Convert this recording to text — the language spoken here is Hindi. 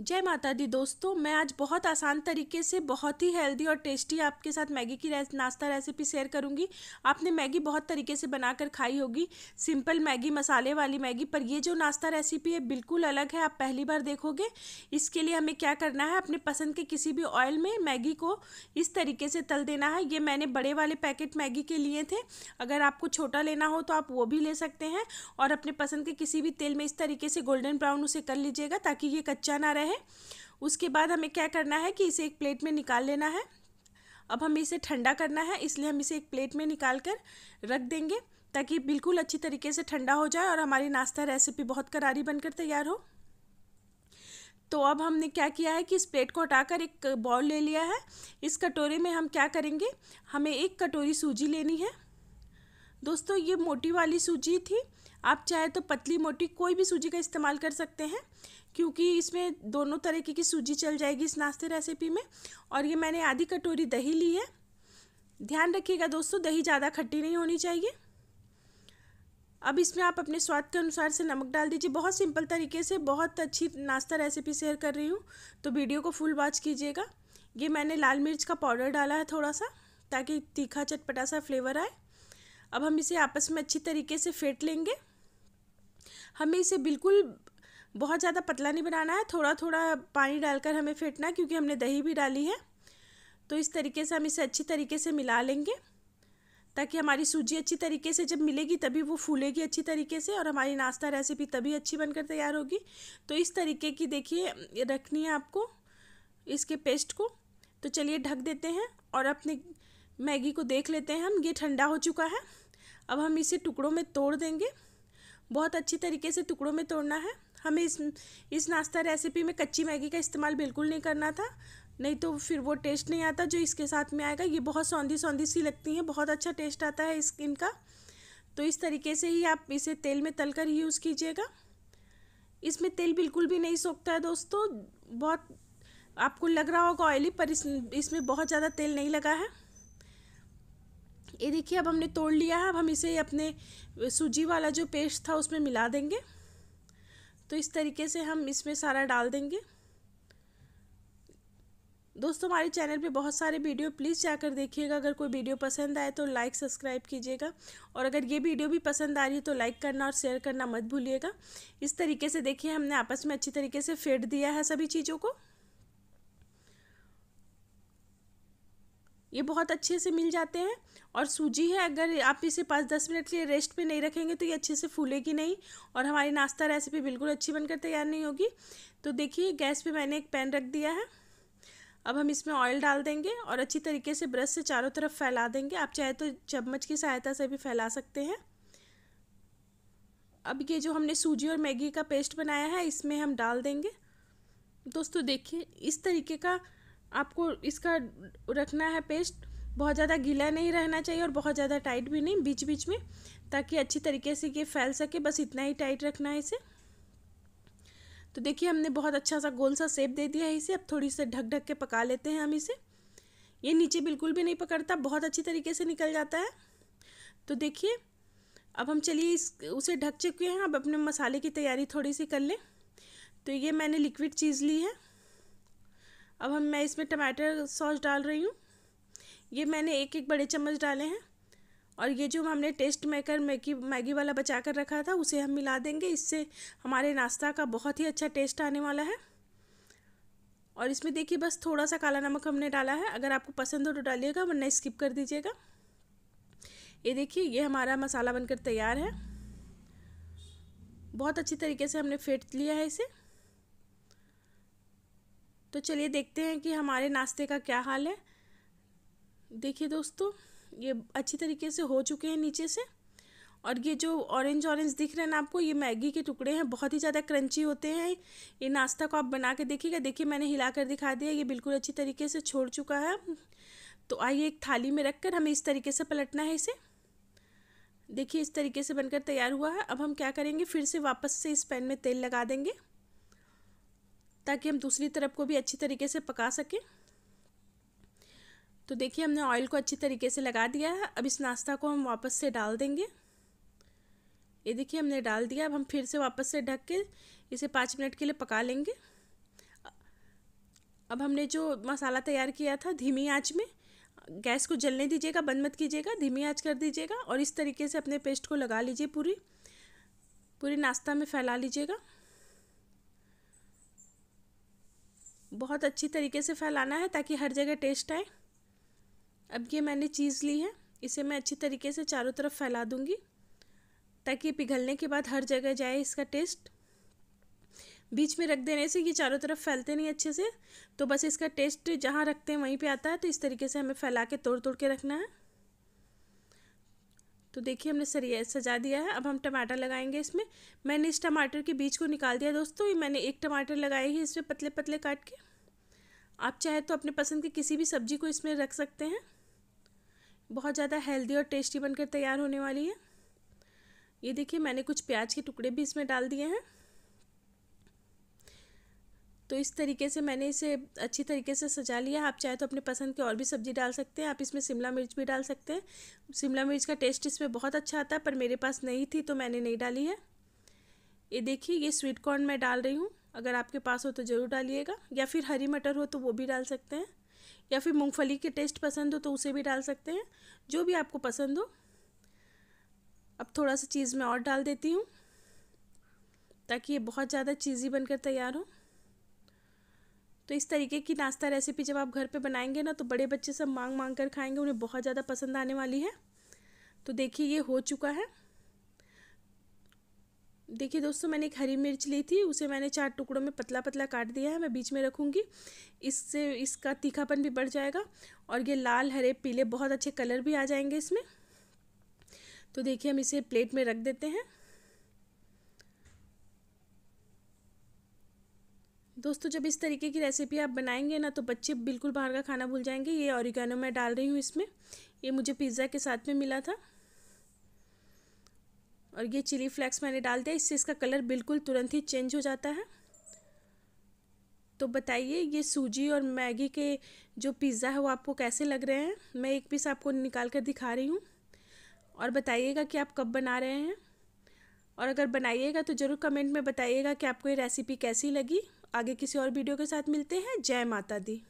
जय माता दी दोस्तों मैं आज बहुत आसान तरीके से बहुत ही हेल्दी और टेस्टी आपके साथ मैगी की रेस, नाश्ता रेसिपी शेयर करूंगी आपने मैगी बहुत तरीके से बनाकर खाई होगी सिंपल मैगी मसाले वाली मैगी पर ये जो नाश्ता रेसिपी है बिल्कुल अलग है आप पहली बार देखोगे इसके लिए हमें क्या करना है अपने पसंद के किसी भी ऑयल में मैगी को इस तरीके से तल देना है ये मैंने बड़े वाले पैकेट मैगी के लिए थे अगर आपको छोटा लेना हो तो आप वो भी ले सकते हैं और अपने पसंद के किसी भी तेल में इस तरीके से गोल्डन ब्राउन उसे कर लीजिएगा ताकि ये कच्चा ना रहे है उसके बाद हमें क्या करना है कि इसे एक प्लेट में निकाल लेना है अब हमें इसे ठंडा करना है इसलिए हम इसे एक प्लेट में निकाल कर रख देंगे ताकि बिल्कुल अच्छी तरीके से ठंडा हो जाए और हमारी नाश्ता रेसिपी बहुत करारी बनकर तैयार हो तो अब हमने क्या किया है कि इस प्लेट को हटाकर एक बॉल ले लिया है इस कटोरे में हम क्या करेंगे हमें एक कटोरी सूजी लेनी है दोस्तों ये मोटी वाली सूजी थी आप चाहे तो पतली मोटी कोई भी सूजी का इस्तेमाल कर सकते हैं क्योंकि इसमें दोनों तरीके की सूजी चल जाएगी इस नाश्ते रेसिपी में और ये मैंने आधी कटोरी दही ली है ध्यान रखिएगा दोस्तों दही ज़्यादा खट्टी नहीं होनी चाहिए अब इसमें आप अपने स्वाद के अनुसार से नमक डाल दीजिए बहुत सिंपल तरीके से बहुत अच्छी नाश्ता रेसिपी शेयर कर रही हूँ तो वीडियो को फुल वॉच कीजिएगा ये मैंने लाल मिर्च का पाउडर डाला है थोड़ा सा ताकि तीखा चटपटा सा फ्लेवर आए अब हम इसे आपस में अच्छी तरीके से फेंट लेंगे हमें इसे बिल्कुल बहुत ज़्यादा पतला नहीं बनाना है थोड़ा थोड़ा पानी डालकर हमें फेंटना है क्योंकि हमने दही भी डाली है तो इस तरीके से हम इसे अच्छी तरीके से मिला लेंगे ताकि हमारी सूजी अच्छी तरीके से जब मिलेगी तभी वो फूलेगी अच्छी तरीके से और हमारी नाश्ता रेसिपी तभी अच्छी बनकर तैयार होगी तो इस तरीके की देखिए रखनी है आपको इसके पेस्ट को तो चलिए ढक देते हैं और अपने मैगी को देख लेते हैं हम ये ठंडा हो चुका है अब हम इसे टुकड़ों में तोड़ देंगे बहुत अच्छी तरीके से टुकड़ों में तोड़ना है हमें इस इस नाश्ता रेसिपी में कच्ची मैगी का इस्तेमाल बिल्कुल नहीं करना था नहीं तो फिर वो टेस्ट नहीं आता जो इसके साथ में आएगा ये बहुत सौंधी सौंधी सी लगती हैं बहुत अच्छा टेस्ट आता है इस इनका तो इस तरीके से ही आप इसे तेल में तल कर यूज़ कीजिएगा इसमें तेल बिल्कुल भी नहीं सोखता है दोस्तों बहुत आपको लग रहा होगा ऑयली पर इस इसमें बहुत ज़्यादा तेल नहीं लगा है ये देखिए अब हमने तोड़ लिया है अब हम इसे अपने सूजी वाला जो पेस्ट था उसमें मिला देंगे तो इस तरीके से हम इसमें सारा डाल देंगे दोस्तों हमारे चैनल पे बहुत सारे वीडियो प्लीज़ जाकर देखिएगा अगर कोई वीडियो पसंद आए तो लाइक सब्सक्राइब कीजिएगा और अगर ये वीडियो भी पसंद आ रही है तो लाइक करना और शेयर करना मत भूलिएगा इस तरीके से देखिए हमने आपस में अच्छी तरीके से फेंट दिया है सभी चीज़ों को ये बहुत अच्छे से मिल जाते हैं और सूजी है अगर आप इसे पाँच दस मिनट के लिए रेस्ट पे नहीं रखेंगे तो ये अच्छे से फूलेगी नहीं और हमारी नाश्ता रेसिपी बिल्कुल अच्छी बनकर तैयार नहीं होगी तो देखिए गैस पे मैंने एक पैन रख दिया है अब हम इसमें ऑयल डाल देंगे और अच्छी तरीके से ब्रश से चारों तरफ फैला देंगे आप चाहे तो चम्मच की सहायता से भी फैला सकते हैं अब ये जो हमने सूजी और मैगी का पेस्ट बनाया है इसमें हम डाल देंगे दोस्तों देखिए इस तरीके का आपको इसका रखना है पेस्ट बहुत ज़्यादा गीला नहीं रहना चाहिए और बहुत ज़्यादा टाइट भी नहीं बीच बीच में ताकि अच्छी तरीके से ये फैल सके बस इतना ही टाइट रखना है इसे तो देखिए हमने बहुत अच्छा सा गोल सा सेप दे दिया है इसे अब थोड़ी से ढक ढक के पका लेते हैं हम इसे ये नीचे बिल्कुल भी नहीं पकड़ता बहुत अच्छी तरीके से निकल जाता है तो देखिए अब हम चलिए इस उसे ढक चुके हैं अब अपने मसाले की तैयारी थोड़ी सी कर लें तो ये मैंने लिक्विड चीज़ ली है अब हम मैं इसमें टमाटर सॉस डाल रही हूँ ये मैंने एक एक बड़े चम्मच डाले हैं और ये जो हमने टेस्ट मेकर मैगी मैगी वाला बचा कर रखा था उसे हम मिला देंगे इससे हमारे नाश्ता का बहुत ही अच्छा टेस्ट आने वाला है और इसमें देखिए बस थोड़ा सा काला नमक हमने डाला है अगर आपको पसंद हो तो डालिएगा वरना स्किप कर दीजिएगा ये देखिए ये हमारा मसाला बनकर तैयार है बहुत अच्छी तरीके से हमने फेंट लिया है इसे तो चलिए देखते हैं कि हमारे नाश्ते का क्या हाल है देखिए दोस्तों ये अच्छी तरीके से हो चुके हैं नीचे से और ये जो ऑरेंज ऑरेंज दिख रहे हैं ना आपको ये मैगी के टुकड़े हैं बहुत ही ज़्यादा क्रंची होते हैं ये नाश्ता को आप बना के देखिएगा देखिए मैंने हिला कर दिखा दिया ये बिल्कुल अच्छी तरीके से छोड़ चुका है तो आइए एक थाली में रख कर हमें इस तरीके से पलटना है इसे देखिए इस तरीके से बनकर तैयार हुआ है अब हम क्या करेंगे फिर से वापस से इस पैन में तेल लगा देंगे ताकि हम दूसरी तरफ को भी अच्छी तरीके से पका सकें तो देखिए हमने ऑयल को अच्छी तरीके से लगा दिया है अब इस नाश्ता को हम वापस से डाल देंगे ये देखिए हमने डाल दिया अब हम फिर से वापस से ढक के इसे पाँच मिनट के लिए पका लेंगे अब हमने जो मसाला तैयार किया था धीमी आँच में गैस को जलने दीजिएगा बंद मत कीजिएगा धीमी आँच कर दीजिएगा और इस तरीके से अपने पेस्ट को लगा लीजिए पूरी पूरी नाश्ता में फैला लीजिएगा बहुत अच्छी तरीके से फैलाना है ताकि हर जगह टेस्ट आए अब ये मैंने चीज़ ली है इसे मैं अच्छी तरीके से चारों तरफ फैला दूँगी ताकि पिघलने के बाद हर जगह जाए इसका टेस्ट बीच में रख देने से ये चारों तरफ फैलते नहीं अच्छे से तो बस इसका टेस्ट जहाँ रखते हैं वहीं पे आता है तो इस तरीके से हमें फैला के तोड़ तोड़ के रखना है तो देखिए हमने सरिया सजा दिया है अब हम टमाटर लगाएंगे इसमें मैंने इस टमाटर के बीज को निकाल दिया दोस्तों ये मैंने एक टमाटर लगाए हैं इसमें पतले पतले काट के आप चाहे तो अपने पसंद की किसी भी सब्जी को इसमें रख सकते हैं बहुत ज़्यादा हेल्दी और टेस्टी बनकर तैयार होने वाली है ये देखिए मैंने कुछ प्याज के टुकड़े भी इसमें डाल दिए हैं तो इस तरीके से मैंने इसे अच्छी तरीके से सजा लिया आप चाहे तो अपने पसंद की और भी सब्ज़ी डाल सकते हैं आप इसमें शिमला मिर्च भी डाल सकते हैं शिमला मिर्च का टेस्ट इसमें बहुत अच्छा आता है पर मेरे पास नहीं थी तो मैंने नहीं डाली है ये देखिए ये स्वीट कॉर्न मैं डाल रही हूँ अगर आपके पास हो तो ज़रूर डालिएगा या फिर हरी मटर हो तो वो भी डाल सकते हैं या फिर मूँगफली के टेस्ट पसंद हो तो उसे भी डाल सकते हैं जो भी आपको पसंद हो अब थोड़ा सा चीज़ मैं और डाल देती हूँ ताकि ये बहुत ज़्यादा चीज़ी बनकर तैयार हो तो इस तरीके की नाश्ता रेसिपी जब आप घर पे बनाएंगे ना तो बड़े बच्चे सब मांग मांग कर खाएंगे उन्हें बहुत ज़्यादा पसंद आने वाली है तो देखिए ये हो चुका है देखिए दोस्तों मैंने एक हरी मिर्च ली थी उसे मैंने चार टुकड़ों में पतला पतला काट दिया है मैं बीच में रखूँगी इससे इसका तीखापन भी बढ़ जाएगा और ये लाल हरे पीले बहुत अच्छे कलर भी आ जाएंगे इसमें तो देखिए हम इसे प्लेट में रख देते हैं दोस्तों तो जब इस तरीके की रेसिपी आप बनाएंगे ना तो बच्चे बिल्कुल बाहर का खाना भूल जाएंगे ये ऑरिगेनो मैं डाल रही हूँ इसमें ये मुझे पिज़्ज़ा के साथ में मिला था और ये चिली फ्लेक्स मैंने डाल दिया इससे इसका कलर बिल्कुल तुरंत ही चेंज हो जाता है तो बताइए ये सूजी और मैगी के जो पिज़्ज़ा है वो आपको कैसे लग रहे हैं मैं एक पीस आपको निकाल कर दिखा रही हूँ और बताइएगा कि आप कब बना रहे हैं और अगर बनाइएगा तो ज़रूर कमेंट में बताइएगा कि आपको ये रेसिपी कैसी लगी आगे किसी और वीडियो के साथ मिलते हैं जय माता दी